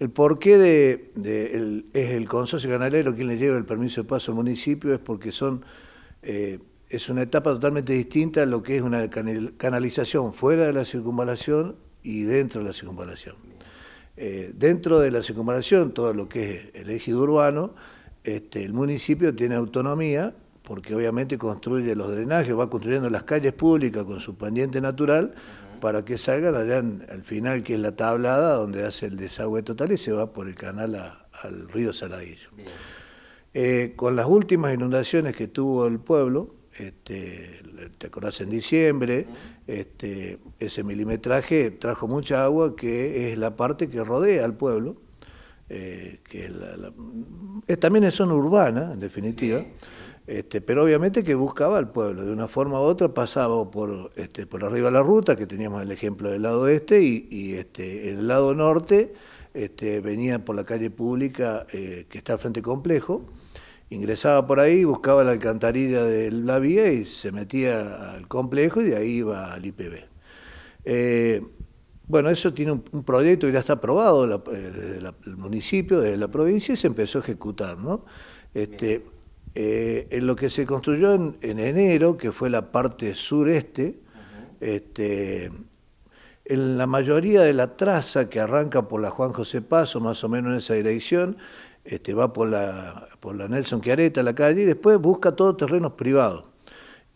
El porqué de, el, es el consorcio canalero quien le lleva el permiso de paso al municipio es porque son eh, es una etapa totalmente distinta a lo que es una canalización fuera de la circunvalación y dentro de la circunvalación. Eh, dentro de la circunvalación, todo lo que es el ejido urbano, este, el municipio tiene autonomía porque obviamente construye los drenajes, va construyendo las calles públicas con su pendiente natural, para que salga la al final, que es la tablada, donde hace el desagüe total y se va por el canal al río Saladillo. Eh, con las últimas inundaciones que tuvo el pueblo, este, te acordás en diciembre, este, ese milimetraje trajo mucha agua que es la parte que rodea al pueblo, eh, que también es zona urbana, en definitiva. Este, pero obviamente que buscaba al pueblo, de una forma u otra pasaba por, este, por arriba la ruta, que teníamos el ejemplo del lado este, y, este, en el lado norte este, venía por la calle pública eh, que está al frente complejo, ingresaba por ahí, buscaba la alcantarilla de la vía y se metía al complejo y de ahí iba al IPB. Eh, bueno, eso tiene un, proyecto y ya está aprobado eh, desde el municipio, desde la provincia, y se empezó a ejecutar, ¿no? Este, eh, en lo que se construyó en, enero, que fue la parte sureste, este, en la mayoría de la traza que arranca por la Juan José Paso, más o menos en esa dirección, este, va por la, por la Nelson Quiareta, la calle, y después busca todos terrenos privados.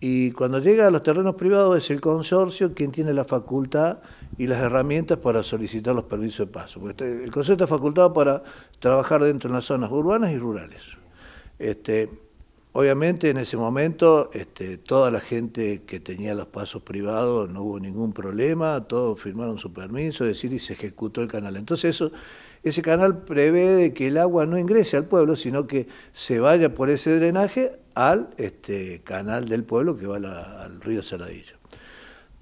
Y cuando llega a los terrenos privados es el consorcio quien tiene la facultad y las herramientas para solicitar los permisos de paso. Este, el consorcio está facultado para trabajar dentro de las zonas urbanas y rurales. Este, obviamente en ese momento este, toda la gente que tenía los pasos privados no hubo ningún problema, todos firmaron su permiso, es decir, y se ejecutó el canal. Entonces eso, ese canal prevé de que el agua no ingrese al pueblo, sino que se vaya por ese drenaje al este, canal del pueblo que va al río ceradillo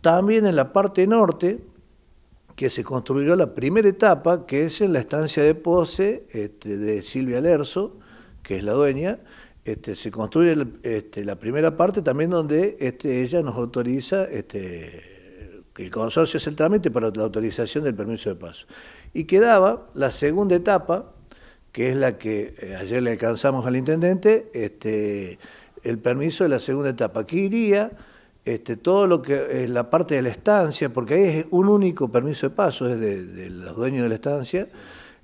También en la parte norte, que se construyó la primera etapa, que es en la estancia de Pose este, de Silvia Lerzo, que es la dueña, este, se construye este, la primera parte también donde este, ella nos autoriza, este, el consorcio es el trámite para la autorización del permiso de paso. Y quedaba la segunda etapa, que es la que eh, ayer le alcanzamos al intendente, el permiso de la segunda etapa. Aquí iría todo lo que es la parte de la estancia, porque ahí es un único permiso de paso, es de los dueños de la estancia.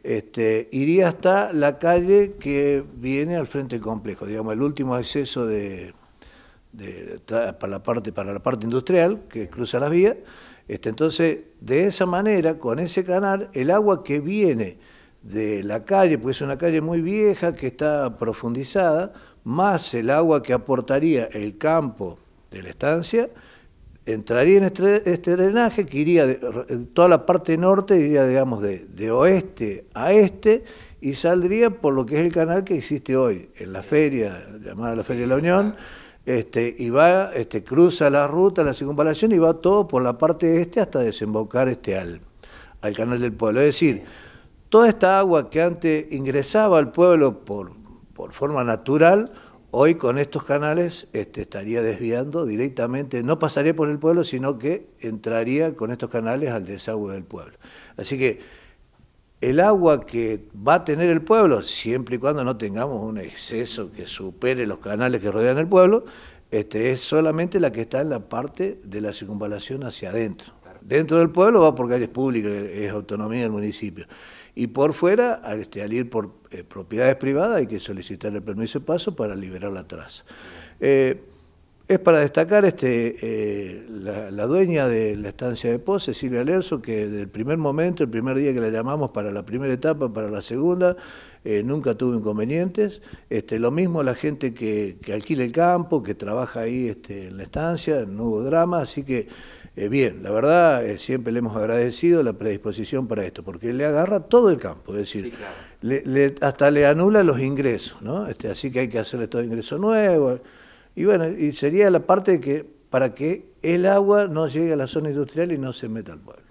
Este, iría hasta la calle que viene al frente del complejo, digamos, el último acceso de, para, la parte, para la parte industrial que cruza las vías. Este, entonces, de esa manera, con ese canal, el agua que viene de la calle, porque es una calle muy vieja que está profundizada, más el agua que aportaría el campo de la estancia, entraría en este, este, drenaje que iría de, toda la parte norte, iría, digamos, de, oeste a este y saldría por lo que es el canal que existe hoy, en la feria, llamada la Feria de la Unión, este, y va, este, cruza la ruta, la circunvalación y va todo por la parte este hasta desembocar este al, al canal del pueblo. Es decir, toda esta agua que antes ingresaba al pueblo por, por forma natural, Hoy con estos canales este, estaría desviando directamente, no pasaría por el pueblo, sino que entraría con estos canales al desagüe del pueblo. Así que el agua que va a tener el pueblo, siempre y cuando no tengamos un exceso que supere los canales que rodean el pueblo, este, es solamente la que está en la parte de la circunvalación hacia adentro. Dentro del pueblo va por calles públicas, es autonomía del municipio. Y por fuera, al, este, ir por eh, propiedades privadas, hay que solicitar el permiso de paso para liberar la traza. Eh, es para destacar este, eh, la, dueña de la estancia de Pose, Silvia Lerzo, que desde el primer momento, el primer día que la llamamos para la primera etapa, para la segunda, nunca tuvo inconvenientes. Este, lo mismo la gente que, alquila el campo, que trabaja ahí este, en la estancia, no hubo drama, así que eh, bien, la verdad, eh, siempre le hemos agradecido la predisposición para esto, porque le agarra todo el campo, es decir, hasta le anula los ingresos, ¿no? Este, así que hay que hacerle todo ingreso nuevo. Y bueno, y sería la parte que para que el agua no llegue a la zona industrial y no se meta al pueblo.